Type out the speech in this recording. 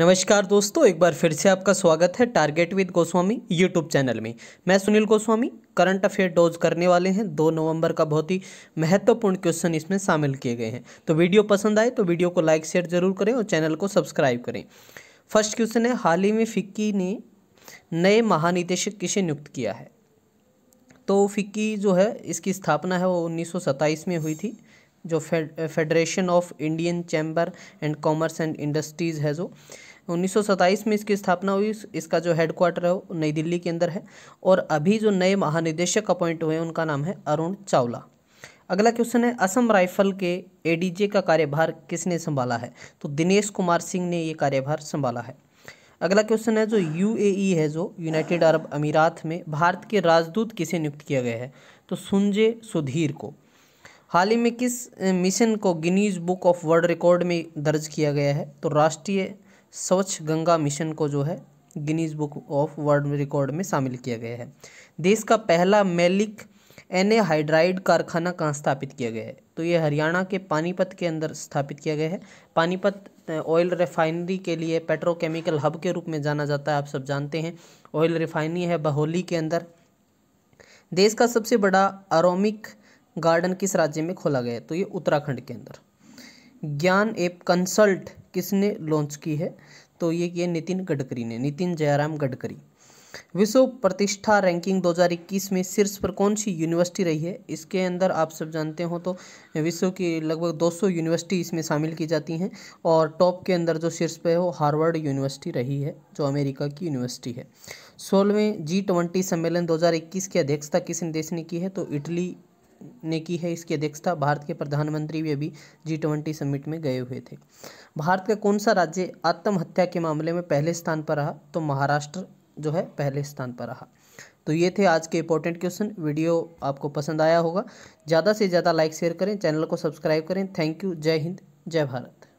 नमस्कार दोस्तों एक बार फिर से आपका स्वागत है target with Goswami YouTube channel में मैं Sunil Goswami current affair dose करने वाले हैं दो नवंबर का बहुत ही महत्वपूर्ण क्वेश्चन इसमें शामिल किए गए हैं तो वीडियो पसंद आए तो वीडियो को लाइक शेयर जरूर करें और चैनल को सब्सक्राइब करें फर्स्ट क्वेश्चन है हाल ही में फिक्की ने नए महानिदेशक किसे नियुक्त किया है तो फिक्की जो है इसकी स्थापना है वो उन्नीस में हुई थी जो federation of Indian chamber and commerce and industries है जो 1927 में इसकी स्थापना हुई इसका जो हेडक्वार्टर है वो नई दिल्ली के अंदर है और अभी जो नए महानिदेशक अपॉइंट हुए हैं उनका नाम है अरुण चावला अगला क्वेश्चन है असम राइफल के एडीजे का कार्यभार किसने संभाला है तो दिनेश कुमार सिंह ने ये कार्यभार संभाला है अगला क्वेश्चन है जो यूएई e है जो यूनाइटेड अरब अमीरात में भारत के राजदूत किसे नियुक्त किया गया है तो सुनजे सुधीर को हाल ही में किस मिशन को Guinness book of world record में दर्ज किया गया है तो राष्ट्रीय स्वच्छ गंगा मिशन को जो है Guinness book of world record में शामिल किया गया है देश का पहला मेलिक हाइड्राइड कारखाना कहाँ स्थापित किया गया है तो ये हरियाणा के पानीपत के अंदर स्थापित किया गया है पानीपत ऑयल रिफाइनरी के लिए पेट्रोकेमिकल हब के रूप में जाना जाता है आप सब जानते हैं ऑयल रिफाइनरी है बहोली के अंदर देश का सबसे बड़ा अरोमिक गार्डन किस राज्य में खोला गया है तो ये उत्तराखंड के अंदर ज्ञान एप कंसल्ट किसने लॉन्च की है तो ये किए नितिन गडकरी ने नितिन जयराम गडकरी विश्व प्रतिष्ठा रैंकिंग 2021 में शीर्ष पर कौन सी यूनिवर्सिटी रही है इसके अंदर आप सब जानते हो तो विश्व की लगभग 200 यूनिवर्सिटी इसमें शामिल की जाती हैं और टॉप के अंदर जो शीर्ष पर है वो हार्वर्ड यूनिवर्सिटी रही है जो अमेरिका की यूनिवर्सिटी है सोलहवें जी ट्वेंटी सम्मेलन 2021 की अध्यक्षता किस देश ने की है तो इटली ने की है इसकी अध्यक्षता भारत के प्रधानमंत्री भी अभी जी ट्वेंटी समिट में गए हुए थे भारत का कौन सा राज्य आत्महत्या के मामले में पहले स्थान पर रहा तो महाराष्ट्र जो है पहले स्थान पर रहा तो ये थे आज के इंपॉर्टेंट क्वेश्चन वीडियो आपको पसंद आया होगा ज़्यादा से ज़्यादा लाइक शेयर करें चैनल को सब्सक्राइब करें थैंक यू जय हिंद जय भारत